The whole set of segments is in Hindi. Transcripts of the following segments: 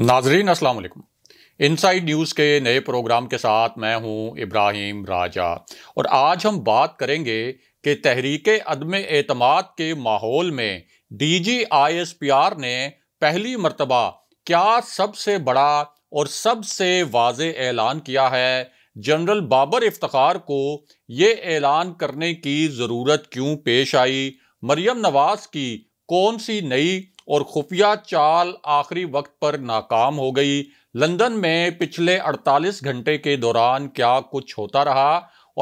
नाजरीन असलम इनसाइड न्यूज़ के नए प्रोग्राम के साथ मैं हूँ इब्राहिम राजा और आज हम बात करेंगे कि तहरीक अदम अतमाद के माहौल में D G I S P R ने पहली मरतबा क्या सबसे बड़ा और सबसे वाज ऐलान किया है जनरल बाबर इफ्तार को ये ऐलान करने की ज़रूरत क्यों पेश आई मरियम नवाज की कौन सी नई और खुफिया चाल आखिरी वक्त पर नाकाम हो गई लंदन में पिछले 48 घंटे के दौरान क्या कुछ होता रहा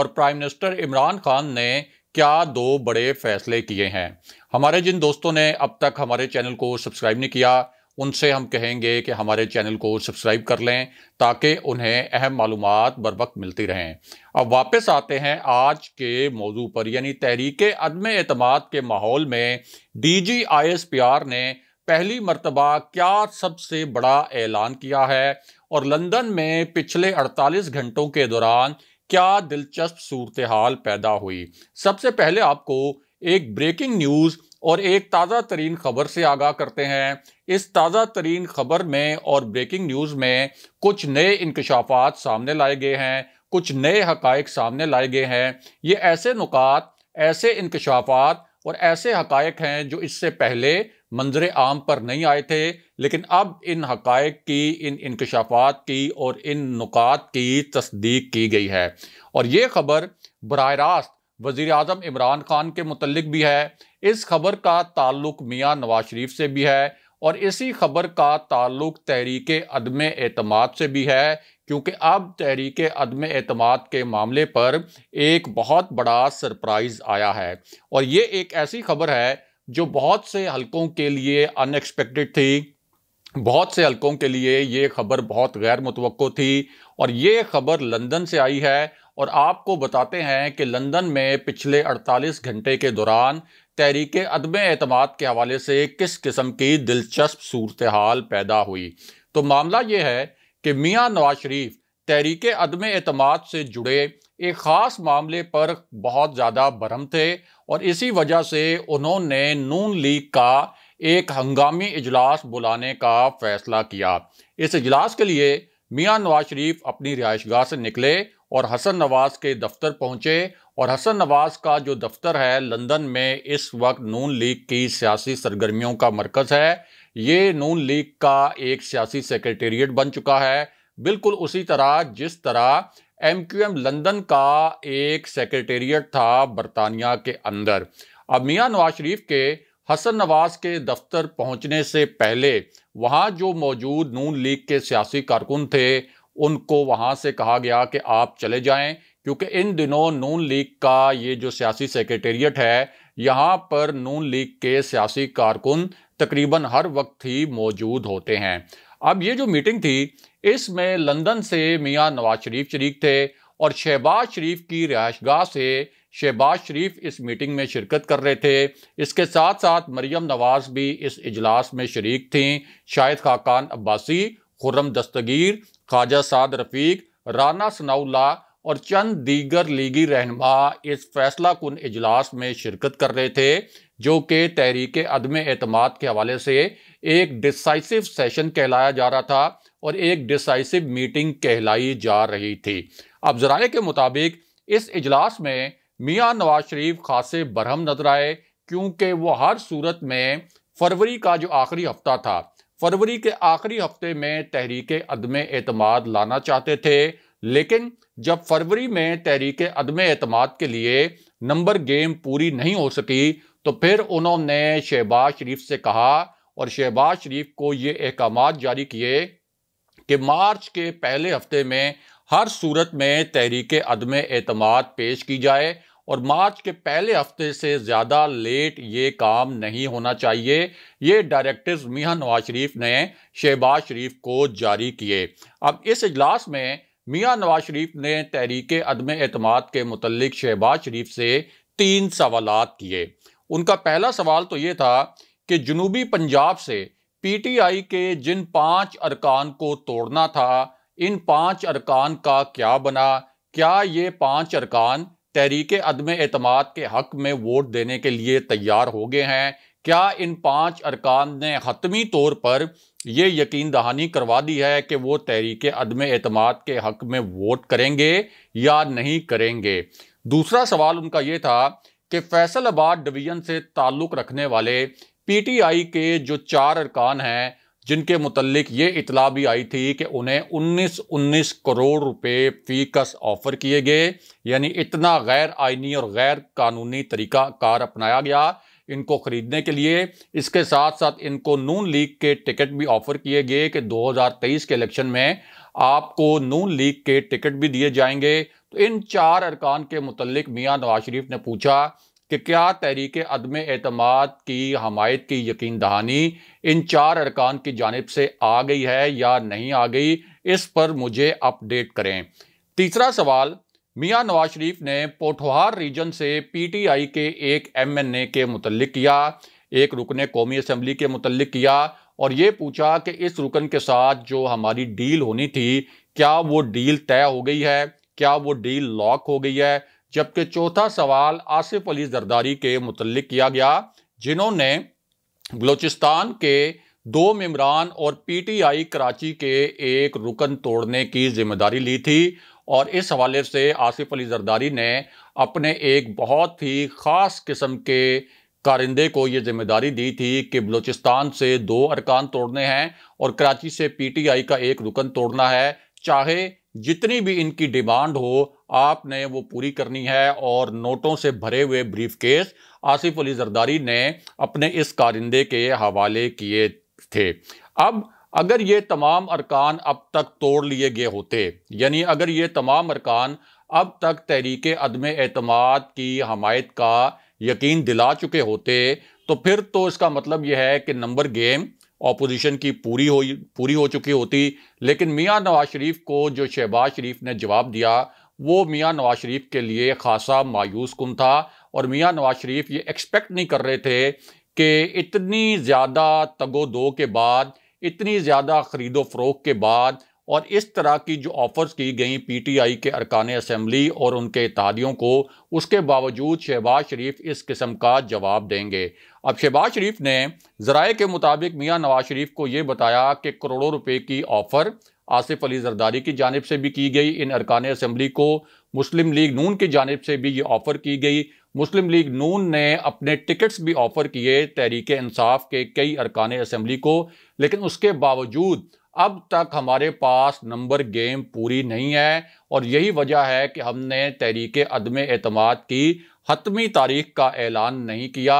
और प्राइम मिनिस्टर इमरान खान ने क्या दो बड़े फैसले किए हैं हमारे जिन दोस्तों ने अब तक हमारे चैनल को सब्सक्राइब नहीं किया उनसे हम कहेंगे कि हमारे चैनल को सब्सक्राइब कर लें ताकि उन्हें अहम मालूम बर वक्त मिलती रहें अब वापस आते हैं आज के मौजू पर यानी तहरीक अदम अतमाद के माहौल में D G I S P R ने पहली मरतबा क्या सबसे बड़ा ऐलान किया है और लंदन में पिछले 48 घंटों के दौरान क्या दिलचस्प सूरत हाल पैदा हुई सबसे पहले आपको एक ब्रेकिंग न्यूज़ और एक ताज़ा तरीन खबर से आगाह करते हैं इस ताज़ा तरीन खबर में और ब्रेकिंग न्यूज़ में कुछ नए इंकशाफात सामने लाए गए हैं कुछ नए हकायक सामने लाए गए हैं ये ऐसे नुकात ऐसे इंकशाफात और ऐसे हकायक हैं जो इससे पहले मंजर आम पर नहीं आए थे लेकिन अब इन हकायक की इन इंकशाफात की और इन नुकात की तस्दीक की गई है और ये खबर बरह रास्त वज़ी अजम इमरान खान के मतलब भी है इस खबर का ताल्लुक मियाँ नवाज शरीफ से भी है और इसी खबर का ताल्लुक तहरीक अदम अतमाद से भी है क्योंकि अब तहरीक अदम अतमाद के मामले पर एक बहुत बड़ा सरप्राइज़ आया है और ये एक ऐसी खबर है जो बहुत से हलकों के लिए अनएक्सपेक्टेड थी बहुत से हलकों के लिए ये खबर बहुत गैर मुतव थी और ये खबर लंदन से आई है और आपको बताते हैं कि लंदन में पिछले 48 घंटे के दौरान तहरीक अदम अतमाद के हवाले से किस किस्म की दिलचस्प सूरत हाल पैदा हुई तो मामला ये है कि मियाँ नवाज शरीफ तहरीक अदम अतमाद से जुड़े एक ख़ास मामले पर बहुत ज़्यादा बरम थे और इसी वजह से उन्होंने नून लीग का एक हंगामी इजलास बुलाने का फ़ैसला किया इस इजलास के लिए मियाँ नवाज शरीफ अपनी रिहाइश गाह से निकले और हसन नवाज के दफ्तर पहुंचे और हसन नवाज का जो दफ्तर है लंदन में इस वक्त नून लीग की सियासी सरगर्मियों का मरकज है ये नून लीग का एक सियासी सेक्रेटेरिएट बन चुका है बिल्कुल उसी तरह जिस तरह एम क्यू एम लंदन का एक सेक्रेटेरिएट था बरतानिया के अंदर अब मियाँ नवाज शरीफ के हसन नवाज के दफ्तर पहुंचने से पहले वहाँ जो मौजूद नून लीग के सियासी कारकुन थे उनको वहां से कहा गया कि आप चले जाएं क्योंकि इन दिनों नून लीग का ये जो सियासी सेक्रेटेरिएट है यहाँ पर नून लीग के सियासी कारकुन तकरीबन हर वक्त ही मौजूद होते हैं अब ये जो मीटिंग थी इसमें लंदन से मियाँ नवाज शरीफ शरीक थे और शहबाज शरीफ की रिहाइशगाह से शहबाज शरीफ इस मीटिंग में शिरकत कर रहे थे इसके साथ साथ मरियम नवाज भी इस इजलास में शरीक थीं शाहिद खाकान अब्बासी खुर्रम दस्तगीर ख्वाजा साद रफीक राना सनाउल्ला और चंद दीगर लीगी रहनमा इस फैसला कन इजलास में शिरकत कर रहे थे जो कि तहरीक अदम अतमाद के हवाले से एक डिसाइसिव सेशन कहलाया जा रहा था और एक डिसाइसिव मीटिंग कहलाई जा रही थी अब जराए के मुताबिक इस इजलास में मियाँ नवाज शरीफ खासे बरहम नजर आए क्योंकि वह हर सूरत में फरवरी का जो आखिरी हफ्ता था फरवरी के आखिरी हफ्ते में तहरीक अदम अतमाद लाना चाहते थे लेकिन जब फरवरी में तहरीक अदम अतमाद के लिए नंबर गेम पूरी नहीं हो सकी तो फिर उन्होंने शहबाज शरीफ से कहा और शहबाज शरीफ को ये अहकाम जारी किए कि मार्च के पहले हफ्ते में हर सूरत में तहरीक अदम एतम पेश की जाए और मार्च के पहले हफ्ते से ज़्यादा लेट ये काम नहीं होना चाहिए ये डायरेक्टिव मियाँ नवाज शरीफ ने शहबाज शरीफ को जारी किए अब इस इजलास में मियाँ नवाज शरीफ ने तहरीक अदम अतम के मतलब शहबाज शरीफ से तीन सवाल किए उनका पहला सवाल तो ये था कि जनूबी पंजाब से पी टी आई के जिन पाँच अरकान को तोड़ना था इन पाँच अरकान का क्या बना क्या ये पाँच अरकान तहरीक अदम अतमाद के हक में वोट देने के लिए तैयार हो गए हैं क्या इन पाँच अरकान ने हतमी तौर पर यह यकीन दहानी करवा दी है कि वो तहरीक अदम अतमाद के हक में वोट करेंगे या नहीं करेंगे दूसरा सवाल उनका ये था कि फैसलाबाद डिवीजन से ताल्लुक़ रखने वाले पीटीआई के जो चार अरकान हैं जिनके मुतलक ये इतला भी आई थी कि उन्हें 19 19 करोड़ रुपए फीकस ऑफ़र किए गए यानी इतना गैर आइनी और गैर कानूनी तरीका कार अपनाया गया इनको ख़रीदने के लिए इसके साथ साथ इनको नून लीग के टिकट भी ऑफ़र किए गए कि 2023 के इलेक्शन में आपको नून लीग के टिकट भी दिए जाएंगे तो इन चार अरकान के मुतलक मियाँ नवाज शरीफ ने पूछा कि क्या तहरीक अदम अतमाद की हमायत की यकीन दहानी इन चार अरकान की जानब से आ गई है या नहीं आ गई इस पर मुझे अपडेट करें तीसरा सवाल मियाँ नवाज शरीफ ने पोठोहार रीजन से पी टी आई के एक एम एन ए के मुतल किया एक रुकन कौमी असम्बली के मुतल किया और ये पूछा कि इस रुकन के साथ जो हमारी डील होनी थी क्या वो डील तय हो गई है क्या वो डील लॉक हो गई है जबकि चौथा सवाल आसिफ अली जरदारी के मुतल किया गया जिन्होंने बलोचिस्तान के दो मम्बरान और पी टी आई कराची के एक रुकन तोड़ने की जिम्मेदारी ली थी और इस हवाले से आसिफ अली जरदारी ने अपने एक बहुत ही ख़ास किस्म के कारिंदे को ये जिम्मेदारी दी थी कि बलूचिस्तान से दो अरकान तोड़ने हैं और कराची से पीटीआई का एक रुकन तोड़ना है चाहे जितनी भी इनकी डिमांड हो आपने वो पूरी करनी है और नोटों से भरे हुए ब्रीफ केस आसिफ अली जरदारी ने अपने इस कारिंदे के हवाले किए थे अब अगर ये तमाम अरकान अब तक तोड़ लिए गए होते यानी अगर ये तमाम अरकान अब तक तहरीक अदम अहतम की हमायत का यकीन दिला चुके होते तो फिर तो इसका मतलब यह है कि नंबर गेम अपोजिशन की पूरी हो पूरी हो चुकी होती लेकिन मियाँ नवाज शरीफ को जो शहबाज शरीफ ने जवाब दिया वो मियाँ नवाज शरीफ के लिए खासा मायूस कन था और मियाँ नवाज शरीफ ये एक्सपेक्ट नहीं कर रहे थे कि इतनी ज़्यादा तगो दो के बाद इतनी ज़्यादा ख़रीदो फ़रोख के बाद और इस तरह की जो ऑफर्स की गई पीटीआई के अरकान असम्बली और उनके इतिहादियों को उसके बावजूद शहबाज शरीफ इस किस्म का जवाब देंगे अब शहबाज शरीफ ने ज़राए के मुताबिक मियाँ नवाज शरीफ को ये बताया कि करोड़ों रुपए की ऑफ़र आसिफ अली जरदारी की जानब से भी की गई इन अरकान असम्बली को मुस्लिम लीग नून की जानब से भी ये ऑफ़र की गई मुस्लिम लीग नून ने अपने टिकट्स भी ऑफ़र किए तहरीक इंसाफ के कई अरकान असम्बली को लेकिन उसके बावजूद अब तक हमारे पास नंबर गेम पूरी नहीं है और यही वजह है कि हमने तहरीक अदम अतमाद की हतमी तारीख का ऐलान नहीं किया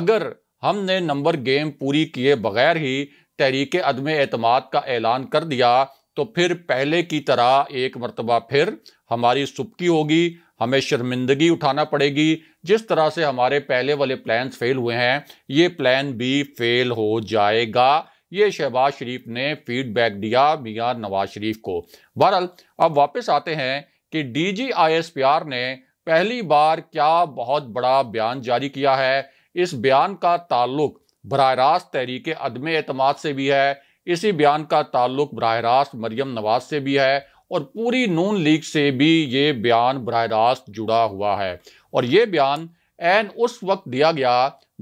अगर हमने नंबर गेम पूरी किए बगैर ही तहरीक अदम अतम का ऐलान कर दिया तो फिर पहले की तरह एक मरतबा फिर हमारी सुबकी होगी हमें शर्मिंदगी उठाना पड़ेगी जिस तरह से हमारे पहले वाले प्लान फेल हुए हैं ये प्लान भी फेल हो जाएगा ये शहबाज शरीफ ने फीडबैक दिया मियाँ नवाज शरीफ को बहरहाल अब वापस आते हैं कि D G I S P R ने पहली बार क्या बहुत बड़ा बयान जारी किया है इस बयान का ताल्लुक बरह रास्त तहरीक अदम अतमाद से भी है इसी बयान का ताल्लुक बरह रास्त मरियम नवाज से भी है और पूरी नून लीग से भी ये बयान बरह रास्त जुड़ा हुआ है और ये बयान एन उस वक्त दिया गया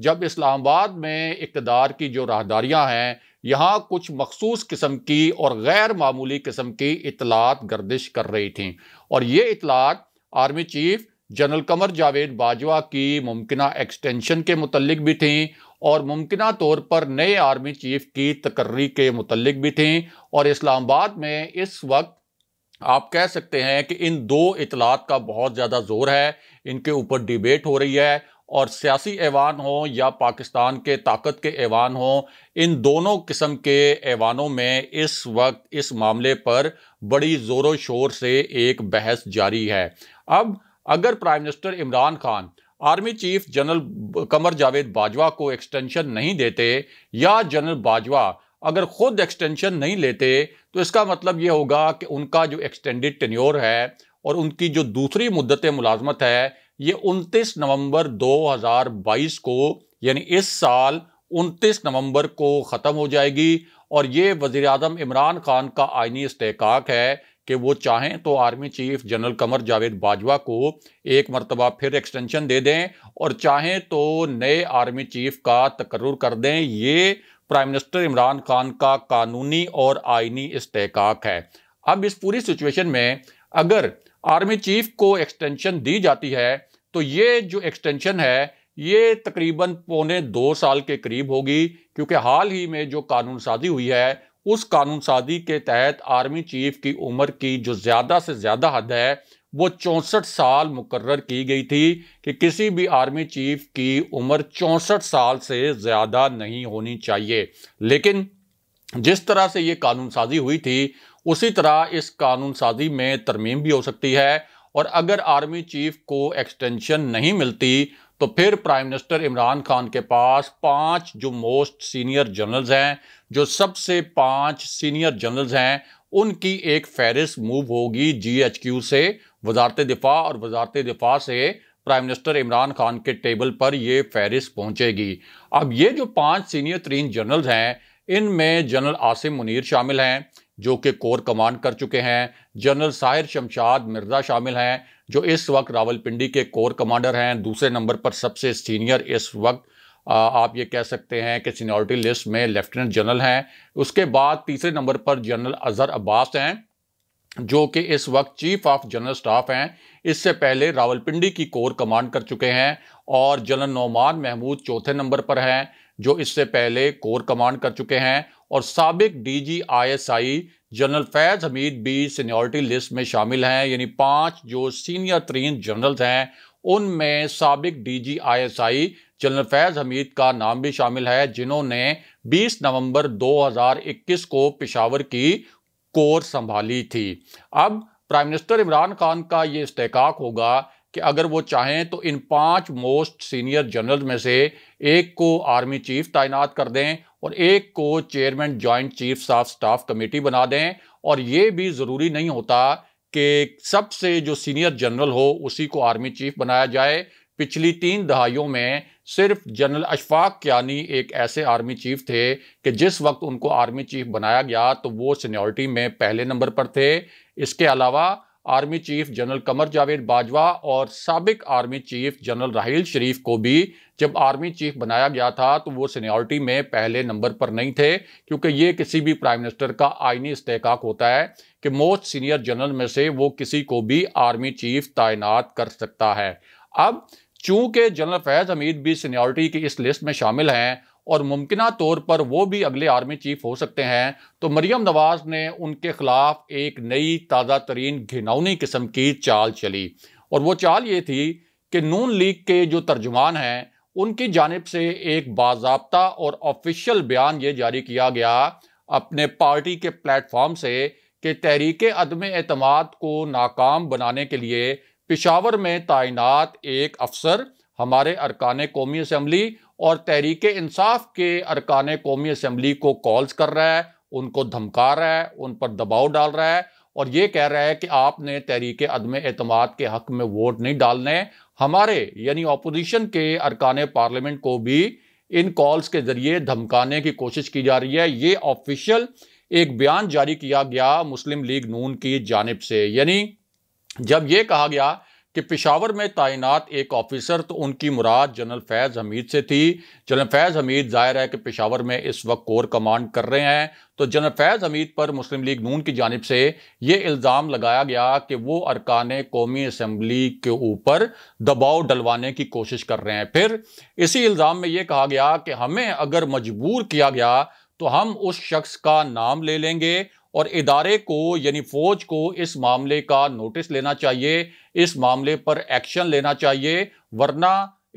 जब इस्लामाबाद में इकतदार की जो राहदारियाँ हैं यहाँ कुछ मखसूस किस्म की और गैर मामूली किस्म की इतलात गर्दिश कर रही थी और ये इतलात army chief general Qamar Javed Bajwa की मुमकिन एक्सटेंशन के मुतलक भी थी और मुमकिन तौर पर नए आर्मी चीफ की तकर्री के मुतलक भी थी और इस्लामाबाद में इस वक्त आप कह सकते हैं कि इन दो इतलात का बहुत ज़्यादा जोर है इनके ऊपर डिबेट हो रही है और सियासी ऐवान हो या पाकिस्तान के ताकत के ऐवान हो इन दोनों किस्म के ऐवानों में इस वक्त इस मामले पर बड़ी ज़ोरों शोर से एक बहस जारी है अब अगर prime minister Imran Khan army chief general Qamar Javed Bajwa को एक्सटेंशन नहीं देते या जनरल बाजवा अगर खुद एक्सटेंशन नहीं लेते तो इसका मतलब ये होगा कि उनका जो एक्सटेंडेड टेन्योर है और उनकी जो दूसरी मुद्दत मुलाजमत है ये 29 नवंबर 2022 को यानी इस साल 29 नवंबर को ख़त्म हो जाएगी और ये वज़ी अजम इमरान खान का आइनी इस्तेकाक है कि वो चाहें तो army chief general Qamar Javed Bajwa को एक मरतबा फिर एक्सटेंशन दे दें और चाहें तो नए आर्मी चीफ का तकर्र कर दें ये प्राइम मिनिस्टर इमरान खान का कानूनी और आइनी इस्तेकाक है अब इस पूरी सिचुएशन में अगर आर्मी चीफ को एक्सटेंशन दी जाती है तो ये जो एक्सटेंशन है ये तकरीबन पौने दो साल के करीब होगी क्योंकि हाल ही में जो कानून साजी हुई है उस कानून साजी के तहत आर्मी चीफ की उम्र की जो ज़्यादा से ज़्यादा हद है वो चौंसठ साल मुकर की गई थी कि किसी भी आर्मी चीफ की उम्र चौंसठ साल से ज़्यादा नहीं होनी चाहिए लेकिन जिस तरह से ये कानून साजी हुई थी उसी तरह इस कानून साजी में तरमीम भी हो सकती है और अगर आर्मी चीफ को एक्सटेंशन नहीं मिलती तो फिर प्राइम मिनिस्टर इमरान खान के पास पांच जो मोस्ट सीनियर जनरल्स हैं जो सबसे पांच सीनियर जनरल्स हैं उनकी एक फहरिस्त मूव होगी जीएचक्यू से वजारत दिफा और वजारत दिफा से प्राइम मिनिस्टर इमरान खान के टेबल पर यह फहरिस्त पहुंचेगी अब ये जो पांच सीनियर तरीन जनरल्स हैं इनमें जनरल आसिम मुनीर शामिल हैं जो कि कोर कमांड कर चुके हैं जनरल साहिर शमशाद मिर्ज़ा शामिल हैं जो इस वक्त रावलपिंडी के कोर कमांडर हैं दूसरे नंबर पर सबसे सीनियर इस वक्त आप ये कह सकते हैं कि सीनियरिटी लिस्ट में लेफ्टिनेंट जनरल हैं उसके बाद तीसरे नंबर पर जनरल अजहर अब्बास हैं जो कि इस वक्त चीफ ऑफ जनरल स्टाफ हैं इससे पहले रावलपिंडी की कोर कमांड कर चुके हैं और जनरल नौमान महमूद चौथे नंबर पर हैं जो इससे पहले कोर कमांड कर चुके हैं और सबक डीजीआईएसआई जनरल फैज हमीद भी सीनियरिटी लिस्ट में शामिल हैं यानी पांच जो सीनियर तरीन जनरल्स हैं उनमें सबक डीजीआईएसआई जनरल फैज हमीद का नाम भी शामिल है जिन्होंने 20 नवंबर 2021 को पिशावर की कोर संभाली थी अब प्राइम मिनिस्टर इमरान खान का ये इस्तेक होगा कि अगर वो चाहें तो इन पांच मोस्ट सीनियर जनरल में से एक को आर्मी चीफ तैनात कर दें और एक को chairman joint chief of staff committee बना दें और ये भी ज़रूरी नहीं होता कि सबसे जो सीनियर जनरल हो उसी को आर्मी चीफ बनाया जाए पिछली तीन दहाइयों में सिर्फ जनरल अशफाक क्यानी एक ऐसे आर्मी चीफ थे कि जिस वक्त उनको आर्मी चीफ बनाया गया तो वो सीनियोरिटी में पहले नंबर पर थे इसके अलावा army chief general Qamar Javed Bajwa और सबक army chief general Raheel Sharif को भी जब आर्मी चीफ बनाया गया था तो वो सीनियॉरिटी में पहले नंबर पर नहीं थे क्योंकि ये किसी भी प्राइम मिनिस्टर का आइनी इस्तेकाक होता है कि मोस्ट सीनियर जनरल में से वो किसी को भी आर्मी चीफ तैनात कर सकता है अब चूंकि जनरल फैज़ हमीद भी सीनियॉरिटी की इस लिस्ट में शामिल हैं और मुमकिन तौर पर वो भी अगले आर्मी चीफ हो सकते हैं तो मरियम नवाज ने उनके खिलाफ एक नई ताज़ा तरीन घिनौनी किस्म की चाल चली और वो चाल ये थी कि नून लीग के जो तर्जुमान हैं उनकी जानब से एक बाबा और ऑफिशियल बयान ये जारी किया गया अपने पार्टी के प्लेटफॉर्म से कि तहरीक अदम अतमाद को नाकाम बनाने के लिए पिशावर में तैनात एक अफसर हमारे अरकान कौमी असम्बली और तहरीक इंसाफ के अरकान कौमी असम्बली को कॉल्स कर रहा है उनको धमका रहा है उन पर दबाव डाल रहा है और ये कह रहा है कि आपने तहरीक अदम अतम के हक में वोट नहीं डालने हमारे यानी अपोजिशन के अरकान पार्लियामेंट को भी इन कॉल्स के जरिए धमकाने की कोशिश की जा रही है ये ऑफिशियल एक बयान जारी किया गया मुस्लिम लीग नून की जानब से यानी जब ये कहा गया कि पिशावर में तैनात एक ऑफिसर तो उनकी मुराद जनरल फैज़ हमीद से थी जनरल फैज़ हमीद जाहिर है कि पिशावर में इस वक्त कोर कमांड कर रहे हैं तो जनरल फैज़ हमीद पर मुस्लिम लीग नून की जानब से ये इल्ज़ाम लगाया गया कि वो अरकान कौमी असम्बली के ऊपर दबाव डलवाने की कोशिश कर रहे हैं फिर इसी इल्ज़ाम में ये कहा गया कि हमें अगर मजबूर किया गया तो हम उस शख्स का नाम ले लेंगे और इदारे को यानी फौज को इस मामले का नोटिस लेना चाहिए इस मामले पर एक्शन लेना चाहिए वरना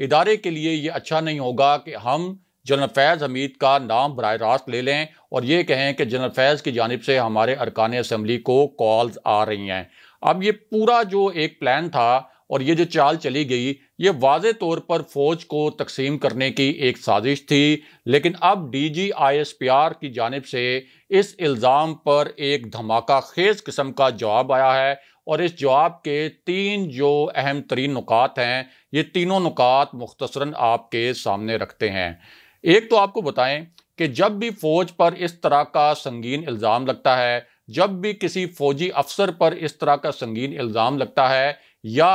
इदारे के लिए ये अच्छा नहीं होगा कि हम जनरल फैज़ हमीद का नाम बर रास्त ले लें और ये कहें कि जनरल फैज़ की जानब से हमारे अरकान असम्बली को कॉल्स आ रही हैं अब ये पूरा जो एक प्लान था और ये जो चाल चली गई ये वाज तौर पर फ़ौज को तकसीम करने की एक साजिश थी लेकिन अब D G I S P R की जानब से इस इल्ज़ाम पर एक धमाका खेज किस्म का जवाब आया है और इस जवाब के तीन जो अहम तरीन नुकात हैं ये तीनों नुकात मुख्तसरा आपके सामने रखते हैं एक तो आपको बताएं कि जब भी फ़ौज पर इस तरह का संगीन इल्ज़ाम लगता है जब भी किसी फ़ौजी अफसर पर इस तरह का संगीन इल्ज़ाम लगता है या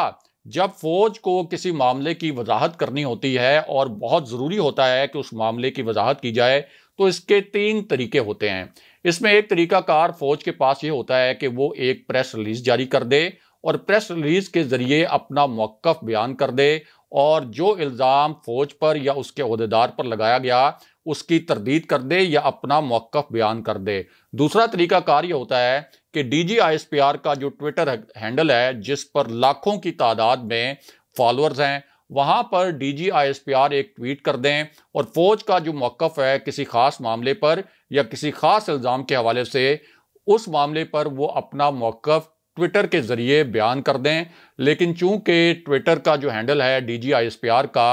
जब फौज को किसी मामले की वजाहत करनी होती है और बहुत ज़रूरी होता है कि उस मामले की वजाहत की जाए तो इसके तीन तरीके होते हैं इसमें एक तरीका कार फौज के पास ये होता है कि वो एक प्रेस रिलीज जारी कर दे और प्रेस रिलीज के ज़रिए अपना मौक़ बयान कर दे और जो इल्ज़ाम फौज पर या उसके अहदेदार पर लगाया गया उसकी तरदीद कर दे या अपना मौक़ बयान कर दे दूसरा तरीका कार ये होता है कि डीजी का जो ट्विटर हैंडल है जिस पर लाखों की तादाद में फॉलोअर्स हैं वहाँ पर डीजी एक ट्वीट कर दें और फौज का जो मौक़ है किसी ख़ास मामले पर या किसी ख़ास इल्ज़ाम के हवाले से उस मामले पर वो अपना मौक़ ट्विटर के ज़रिए बयान कर दें लेकिन चूंकि ट्विटर का जो हैंडल है D G I S P R का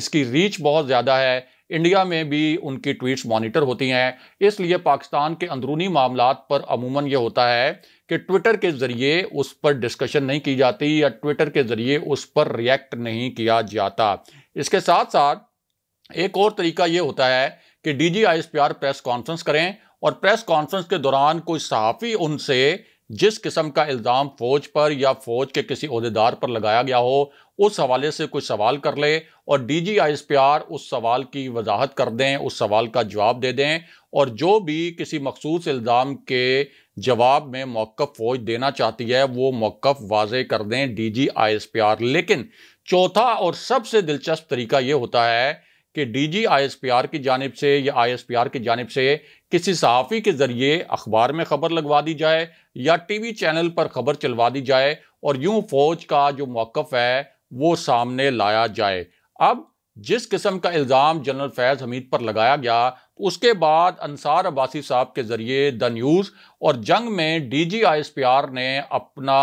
इसकी रीच बहुत ज़्यादा है इंडिया में भी उनकी ट्वीट्स मॉनिटर होती हैं इसलिए पाकिस्तान के अंदरूनी मामला पर अमूमन ये होता है कि ट्विटर के ज़रिए उस पर डिस्कशन नहीं की जाती या ट्विटर के ज़रिए उस पर रिएक्ट नहीं किया जाता इसके साथ साथ एक और तरीका ये होता है कि डी जी प्रेस कॉन्फ्रेंस करें और प्रेस कॉन्फ्रेंस के दौरान कोई सहाफ़ी उनसे जिस किस्म का इल्ज़ाम फ़ौज पर या फ़ौज के किसी अहदेदार पर लगाया गया हो उस हवाले से कोई सवाल कर ले और D G I S P R उस सवाल की वजाहत कर दें उस सवाल का जवाब दे दें और जो भी किसी मखसूस इल्ज़ाम के जवाब में मौक़ फ़ौज देना चाहती है वो मौक़ वाज कर दें D G I S P R लेकिन चौथा और सबसे दिलचस्प तरीका ये होता है कि पी आर की जानब से या आई एस पी आर की जानब से किसी सहाफ़ी के ज़रिए अखबार में ख़बर लगवा दी जाए या टीवी चैनल पर ख़बर चलवा दी जाए और यूं फ़ौज का जो मौक़ है वो सामने लाया जाए अब जिस किस्म का इल्ज़ाम जनरल फैज़ हमीद पर लगाया गया उसके बाद अंसार अब्बासी साहब के ज़रिए द न्यूज़ और जंग में D G I S P R ने अपना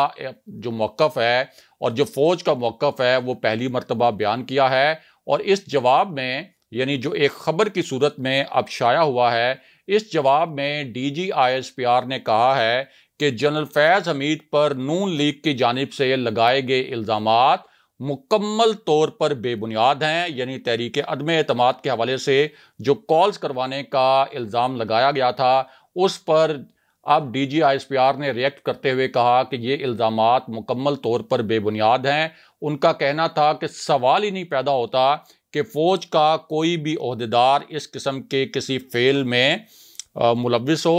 जो मौक़ है और जो फ़ौज का मौक़ है वो पहली मरतबा बयान किया है और इस जवाब में यानी जो एक खबर की सूरत में अब शाया हुआ है इस जवाब में डीजीआईएसपीआर ने कहा है कि जनरल फैज़ हमीद पर नून लीग की जानब से लगाए गए इल्ज़ाम मुकम्मल तौर पर बेबुनियाद हैं यानी तहरीक अदम अतमाद के हवाले से जो कॉल्स करवाने का इल्ज़ाम लगाया गया था उस पर अब D G I S P R ने रिएक्ट करते हुए कहा कि ये इल्ज़ाम मुकम्मल तौर पर बेबुनियाद हैं उनका कहना था कि सवाल ही नहीं पैदा होता कि फ़ौज का कोई भी अहदेदार इस किस्म के किसी फेल में मुलविस हो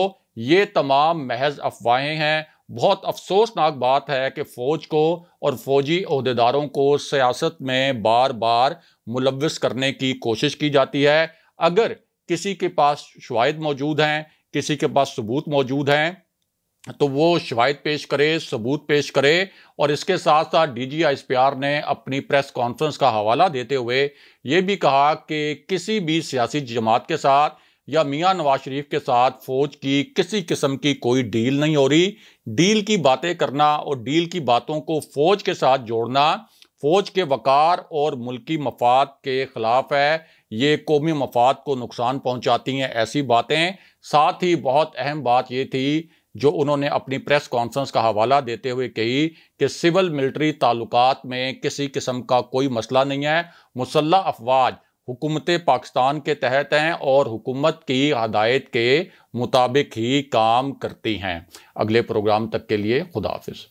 ये तमाम महज अफवाहें हैं बहुत अफसोसनाक बात है कि फ़ौज को और फ़ौजी अहदेदारों को सियासत में बार बार मुलविस करने की कोशिश की जाती है अगर किसी के पास शवाद मौजूद हैं किसी के पास सबूत मौजूद हैं तो वो शिवायत पेश करे सबूत पेश करे और इसके साथ साथ पी आर ने अपनी प्रेस कॉन्फ्रेंस का हवाला देते हुए ये भी कहा कि किसी भी सियासी जमात के साथ या मियां नवाज शरीफ के साथ फौज की किसी किस्म की कोई डील नहीं हो रही डील की बातें करना और डील की बातों को फौज के साथ जोड़ना फ़ौज के वक़ार और मुल्की मफाद के ख़िलाफ़ है ये कौमी मफाद को नुकसान पहुँचाती हैं ऐसी बातें साथ ही बहुत अहम बात ये थी जो उन्होंने अपनी प्रेस कॉन्फ्रेंस का हवाला देते हुए कही कि सिविल मिलिट्री ताल्लुकात में किसी किस्म का कोई मसला नहीं है मुसल्ह अफवाज हुकूमत पाकिस्तान के तहत हैं और हुकूमत की हदायत के मुताबिक ही काम करती हैं अगले प्रोग्राम तक के लिए खुदाफिज